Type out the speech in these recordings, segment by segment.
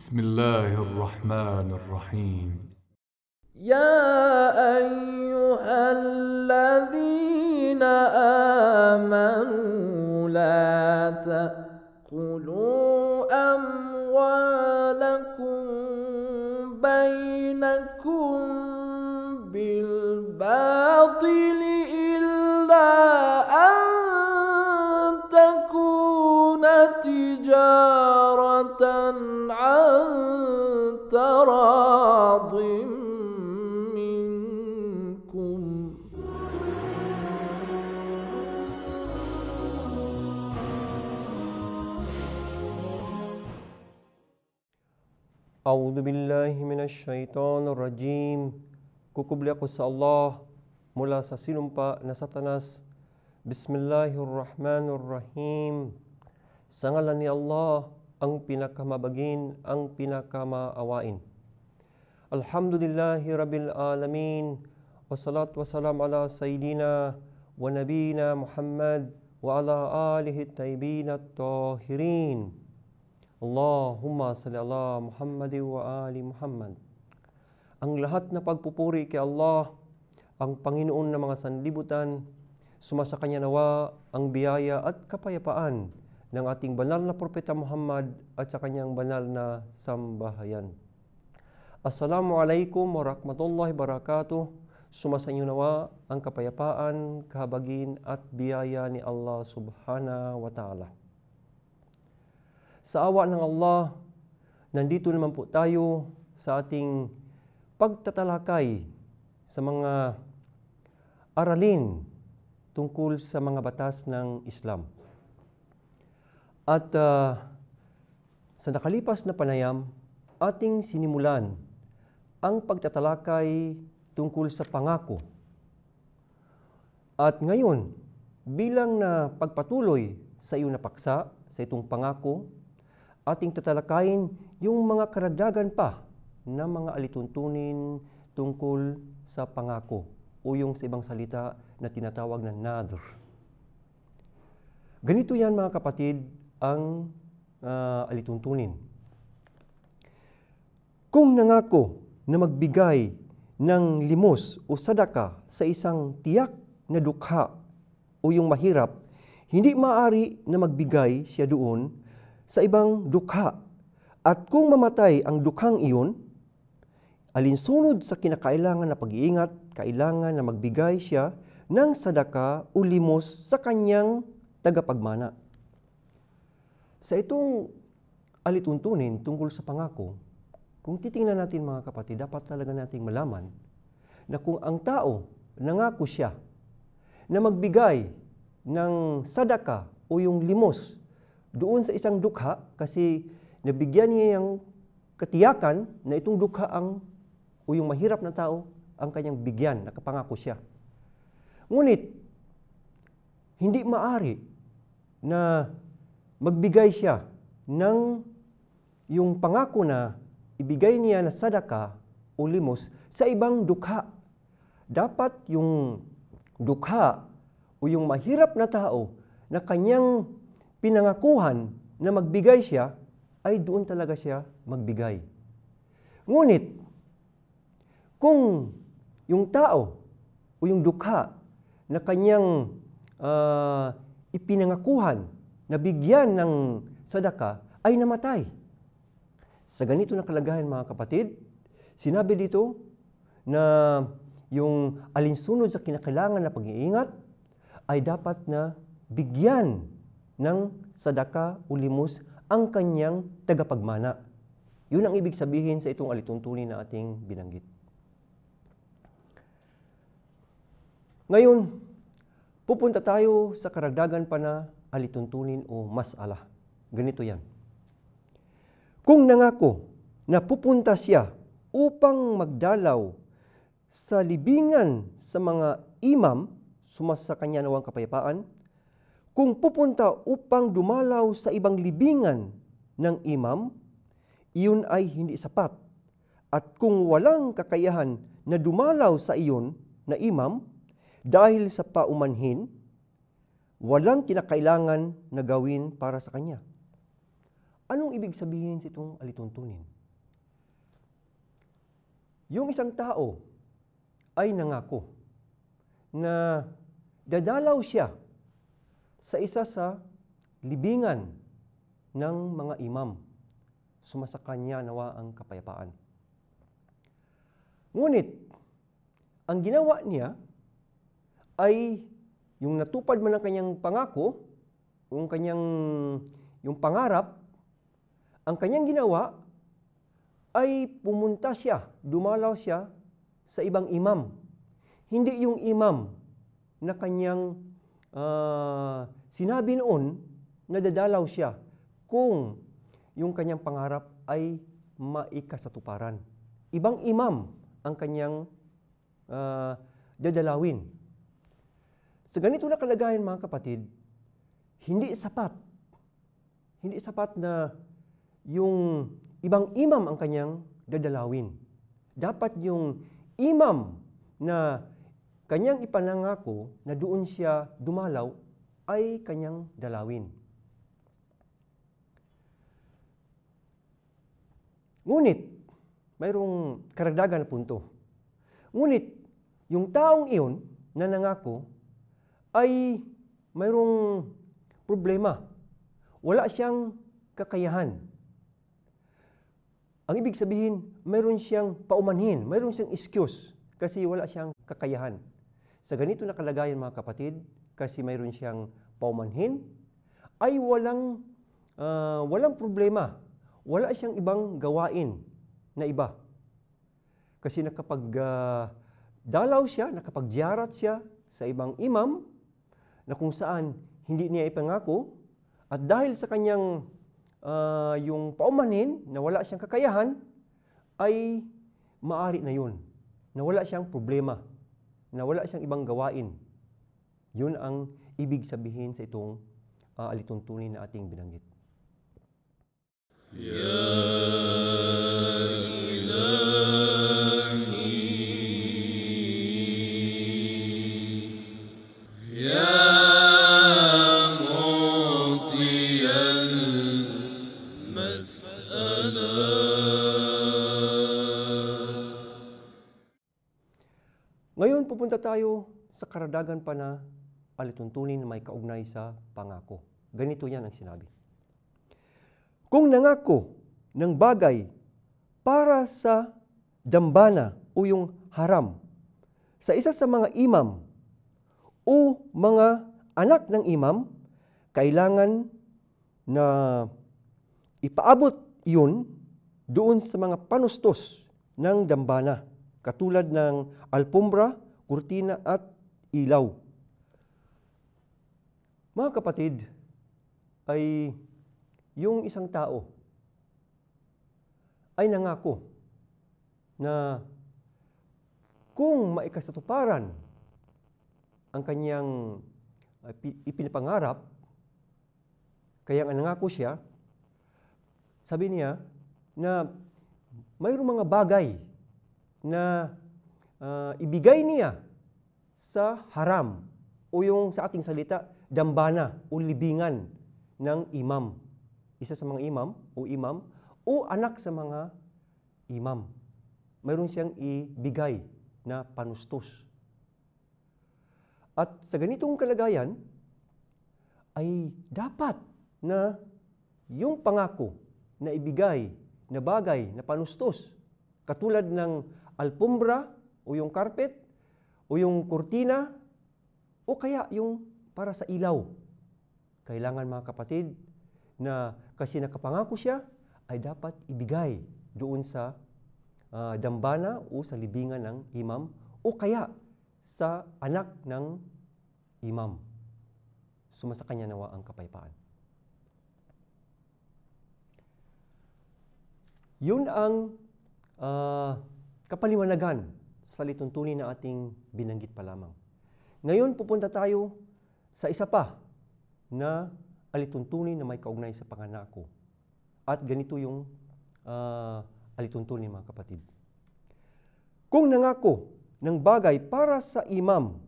بسم الله الرحمن الرحيم يا أيها الذين آمنوا لا تأكلوا أموالكم بينكم بالباطل إلا أن تكون تجارة الشيطان الرجيم Kukubli ako sa Allah mula sa sinumpa na satanas. Bismillahirrahmanirrahim. Sa ngalan ni Allah, ang pinakamabagin, ang pinakamaawain. Alhamdulillahi Rabbil Alamin. Wassalatu wassalam ala Sayyidina wa Nabina Muhammad wa ala alihi tayyibin at-tahirin. Allahumma salli ala Muhammadi wa ali Muhammad. Ang lahat na pagpupuri kay Allah, ang Panginoon ng mga sanlibutan, sumasa kanya nawa ang biyaya at kapayapaan ng ating banal na propeta Muhammad at sa kanyang banal na sambahayan. Assalamu Assalamualaikum warahmatullahi wabarakatuh. Sumasa inyo nawa ang kapayapaan, kahabagin at biyaya ni Allah subhanahu wa ta'ala. Sa awa ng Allah, nandito naman po tayo sa ating pagtatalakay sa mga aralin tungkol sa mga batas ng Islam. At uh, sa nakalipas na panayam, ating sinimulan ang pagtatalakay tungkol sa pangako. At ngayon, bilang na pagpatuloy sa iyong napaksa, sa itong pangako, ating tatalakayin yung mga karagdagan pa na mga alituntunin tungkol sa pangako o yung sa ibang salita na tinatawag na nadr. Ganito yan mga kapatid ang uh, alituntunin. Kung nangako na magbigay ng limos o sadaka sa isang tiyak na dukha o yung mahirap, hindi maari na magbigay siya doon sa ibang dukha. At kung mamatay ang dukhang iyon, alinsunod sa kinakailangan na pag-iingat, kailangan na magbigay siya ng sadaka o limos sa kanyang tagapagmana. Sa itong alituntunin tungkol sa pangako, kung titingnan natin mga kapatid, dapat talaga nating malaman na kung ang tao nangako siya na magbigay ng sadaka o yung limos doon sa isang dukha kasi nabigyan niya yung katiyakan na itong dukha ang o yung mahirap na tao ang kanyang bigyan, nakapangako siya. Ngunit, hindi maari na magbigay siya ng yung pangako na ibigay niya na sadaka o limos sa ibang dukha. Dapat yung dukha o yung mahirap na tao na kanyang pinangakuhan na magbigay siya, ay doon talaga siya magbigay. Ngunit, kung yung tao o yung dukha na kanyang uh, ipinangakuhan na bigyan ng sadaka ay namatay. Sa ganito na kalagayan mga kapatid, sinabi dito na yung alinsunod sa kinakailangan na pag-iingat ay dapat na bigyan ng sadaka o ang kanyang tagapagmana. Yun ang ibig sabihin sa itong alituntunin na ating binanggit. Ngayon, pupunta tayo sa karagdagan pa na alituntunin o masala. Ganito yan. Kung nangako na pupunta siya upang magdalaw sa libingan sa mga imam, sumasakanya nawang kapayapaan, kung pupunta upang dumalaw sa ibang libingan ng imam, iyon ay hindi sapat. At kung walang kakayahan na dumalaw sa iyon na imam dahil sa paumanhin, walang kinakailangan na gawin para sa kanya. Anong ibig sabihin sa itong alituntunin? Yung isang tao ay nangako na dadalaw siya sa isa sa libingan ng mga imam. Sumasakanya nawa ang kapayapaan. Ngunit, ang ginawa niya ay yung natupad man ang kanyang pangako, yung kanyang yung pangarap, ang kanyang ginawa ay pumunta siya, dumalaw siya sa ibang imam. Hindi yung imam na kanyang uh, sinabi noon, nadadalaw siya kung yung kanyang pangarap ay maikasatuparan. Ibang imam ang kanyang uh, dadalawin. Sa ganito na kalagayan mga kapatid, hindi sapat. Hindi sapat na yung ibang imam ang kanyang dadalawin. Dapat yung imam na kanyang ipanangako na doon siya dumalaw ay kanyang dalawin. Ngunit, mayroong karagdagan na punto. Ngunit, yung taong iyon na nangako ay mayroong problema. Wala siyang kakayahan. Ang ibig sabihin, mayroon siyang paumanhin, mayroon siyang excuse kasi wala siyang kakayahan. Sa ganito na kalagayan mga kapatid, kasi mayroon siyang paumanhin, ay walang, uh, walang problema. Wala siyang ibang gawain na iba. Kasi nakapag uh, dalaw siya, nakapagjarat siya sa ibang imam na kung saan hindi niya ipangako at dahil sa kanyang uh, yung paumanhin na wala siyang kakayahan ay maari na yun, na wala siyang problema na wala siyang ibang gawain. Yun ang ibig sabihin sa itong uh, alituntunin na ating binanggit. Yeah. tayo sa karadagan pa na alituntunin na may kaugnay sa pangako. Ganito yan ang sinabi. Kung nangako ng bagay para sa dambana o yung haram sa isa sa mga imam o mga anak ng imam, kailangan na ipaabot iyon doon sa mga panustos ng dambana, katulad ng alpumbra kurtina at ilaw. Mga kapatid, ay yung isang tao ay nangako na kung maikasatuparan ang kanyang ipinapangarap, kaya nga nangako siya, sabi niya na mayroong mga bagay na uh, ibigay niya sa haram o yung sa ating salita, dambana o libingan ng imam. Isa sa mga imam o imam o anak sa mga imam. Mayroon siyang ibigay na panustos. At sa ganitong kalagayan, ay dapat na yung pangako na ibigay na bagay na panustos, katulad ng alpumbra o yung carpet, o yung kurtina, o kaya yung para sa ilaw. Kailangan mga kapatid na kasi nakapangako siya ay dapat ibigay doon sa uh, dambana o sa libingan ng imam o kaya sa anak ng imam. Sumasa kanya nawa ang kapayapaan. Yun ang uh, kapaliwanagan palituntunin na ating binanggit pa lamang. Ngayon, pupunta tayo sa isa pa na alituntunin na may kaugnay sa panganako. At ganito yung uh, alituntunin mga kapatid. Kung nangako ng bagay para sa imam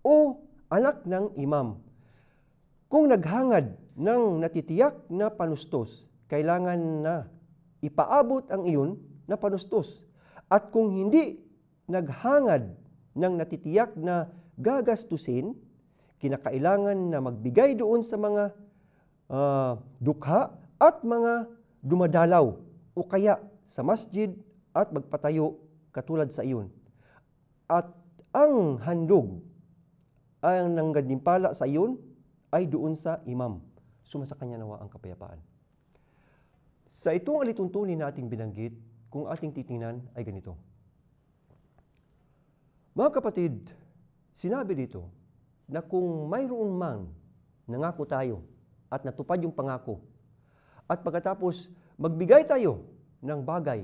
o anak ng imam, kung naghangad ng natitiyak na panustos, kailangan na ipaabot ang iyon na panustos. At kung hindi naghangad ng natitiyak na gagastusin, kinakailangan na magbigay doon sa mga uh, dukha at mga dumadalaw o kaya sa masjid at magpatayo katulad sa iyon. At ang handog ang nanggadimpala sa iyon ay doon sa imam. Sumasa kanya nawa ang kapayapaan. Sa itong alituntunin na ating binanggit, kung ating titingnan ay ganito. Mga kapatid, sinabi dito na kung mayroon man nangako tayo at natupad yung pangako at pagkatapos magbigay tayo ng bagay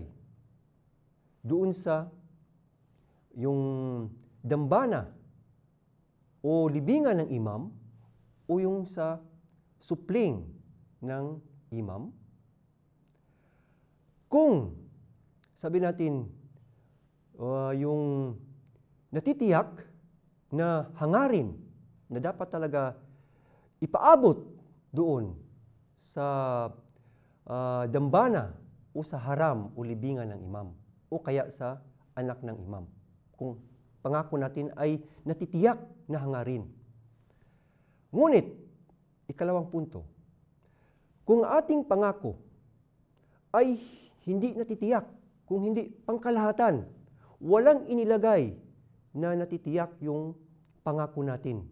doon sa yung dambana o libingan ng imam o yung sa supling ng imam? Kung sabi natin uh, yung natitiyak na hangarin na dapat talaga ipaabot doon sa uh, dambana o sa haram o libingan ng imam o kaya sa anak ng imam. Kung pangako natin ay natitiyak na hangarin. Ngunit, ikalawang punto, kung ating pangako ay hindi natitiyak, kung hindi pangkalahatan, walang inilagay na natitiyak yung pangako natin.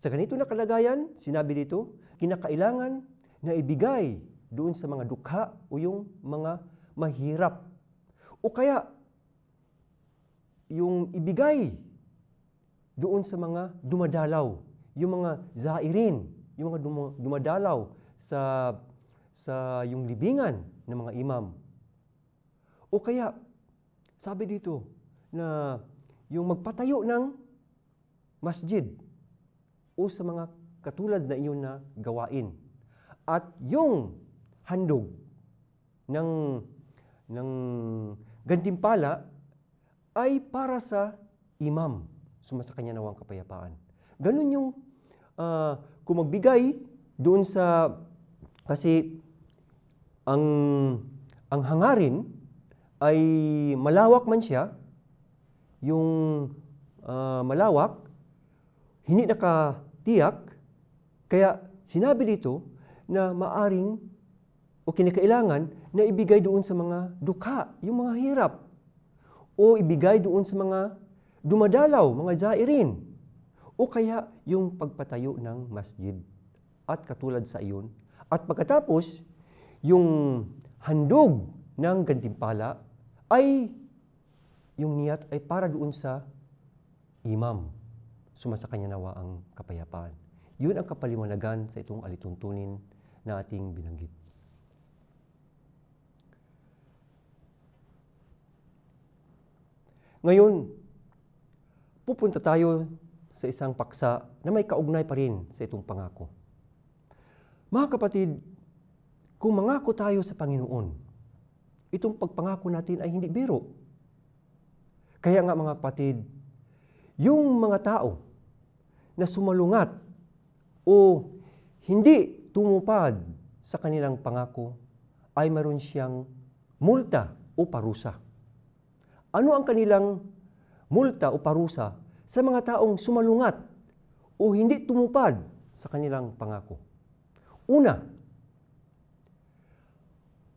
Sa ganito na kalagayan, sinabi dito, kinakailangan na ibigay doon sa mga dukha o yung mga mahirap. O kaya, yung ibigay doon sa mga dumadalaw, yung mga zairin, yung mga dumadalaw sa sa yung libingan ng mga imam. O kaya, sabi dito na yung magpatayo ng masjid o sa mga katulad na iyon na gawain. At yung handog ng, ng gantimpala ay para sa imam, sumasa kanya nawang kapayapaan. Ganun yung uh, ah, kumagbigay doon sa, kasi ang, ang hangarin ay malawak man siya, yung uh, malawak, hindi nakatiyak, kaya sinabi dito na maaring o kinakailangan na ibigay doon sa mga duka, yung mga hirap, o ibigay doon sa mga dumadalaw, mga jairin, o kaya yung pagpatayo ng masjid at katulad sa iyon. At pagkatapos, yung handog ng gantimpala ay yung niyat ay para doon sa imam. Sumasakanya nawa ang kapayapaan. Yun ang kapaliwanagan sa itong alituntunin na ating binanggit. Ngayon, pupunta tayo sa isang paksa na may kaugnay pa rin sa itong pangako. Mga kapatid, kung mangako tayo sa Panginoon, itong pagpangako natin ay hindi biro kaya nga mga kapatid, yung mga tao na sumalungat o hindi tumupad sa kanilang pangako ay meron siyang multa o parusa. Ano ang kanilang multa o parusa sa mga taong sumalungat o hindi tumupad sa kanilang pangako? Una,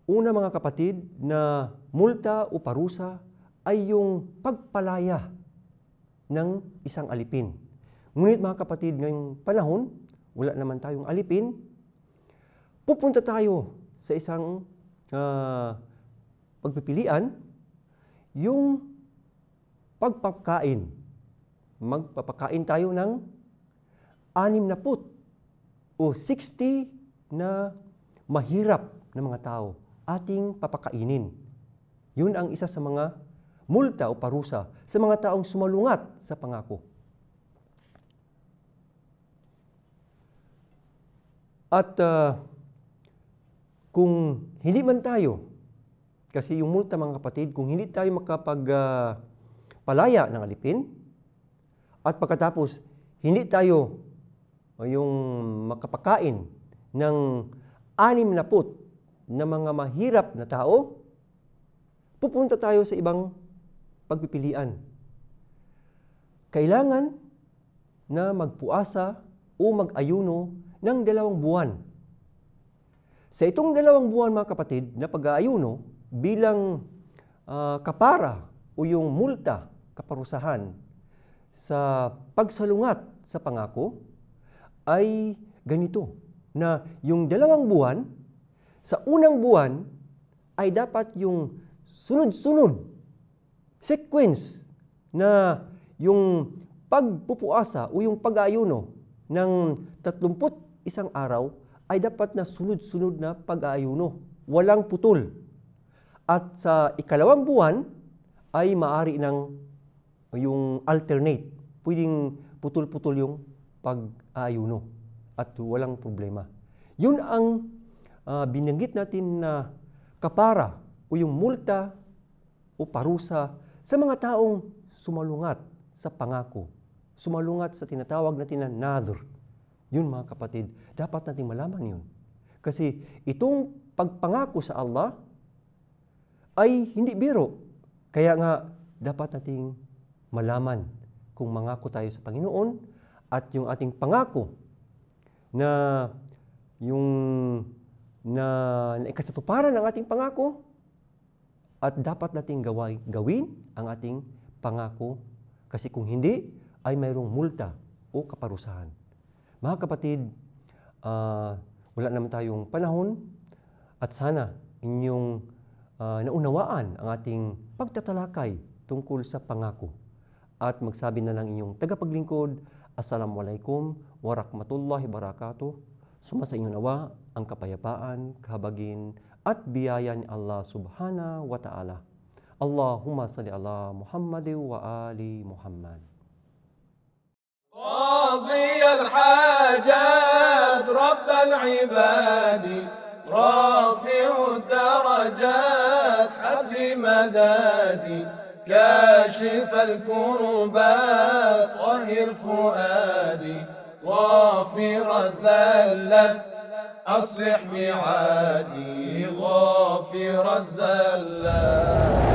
una mga kapatid na multa o parusa ay yung pagpalaya ng isang alipin. Ngunit mga kapatid, ngayong panahon, wala naman tayong alipin, pupunta tayo sa isang uh, pagpipilian, yung pagpapakain. Magpapakain tayo ng anim na put o 60 na mahirap na mga tao ating papakainin. Yun ang isa sa mga multa o parusa sa mga taong sumalungat sa pangako. At uh, kung hindi man tayo, kasi yung multa mga kapatid, kung hindi tayo makapagpalaya ah, uh, ng alipin, at pagkatapos, hindi tayo ah, yung makapakain ng anim na put na mga mahirap na tao, pupunta tayo sa ibang pagpipilian. Kailangan na magpuasa o mag-ayuno ng dalawang buwan. Sa itong dalawang buwan mga kapatid na pag-aayuno bilang uh, kapara o yung multa, kaparusahan sa pagsalungat sa pangako ay ganito na yung dalawang buwan, sa unang buwan ay dapat yung sunod-sunod sequence na yung pagpupuasa o yung pag aayuno ng 31 araw ay dapat na sunod-sunod na pag aayuno walang putol. At sa ikalawang buwan ay maari ng yung alternate. Pwedeng putol-putol yung pag aayuno at walang problema. Yun ang uh, binanggit natin na kapara o yung multa o parusa sa mga taong sumalungat sa pangako, sumalungat sa tinatawag natin na nadr. Yun mga kapatid, dapat nating malaman yun. Kasi itong pagpangako sa Allah ay hindi biro. Kaya nga, dapat nating malaman kung mangako tayo sa Panginoon at yung ating pangako na yung na, na ikasatuparan ng ating pangako at dapat nating gaway, gawin ang ating pangako kasi kung hindi, ay mayroong multa o kaparusahan. Mga kapatid, uh, wala naman tayong panahon at sana inyong uh, naunawaan ang ating pagtatalakay tungkol sa pangako. At magsabi na lang inyong tagapaglingkod, Assalamualaikum warahmatullahi wabarakatuh. Suma sa inyo nawa ang kapayapaan, kahabagin, subhanahu الله سبحانه وتعالى اللهم صل على محمد وآل محمد قاضي الحاجات رب العباد رافع الدرجات حبل مدادي كاشف الكربات طهر فؤادي غافر الذلات أصلح ميعادي غافر الزلات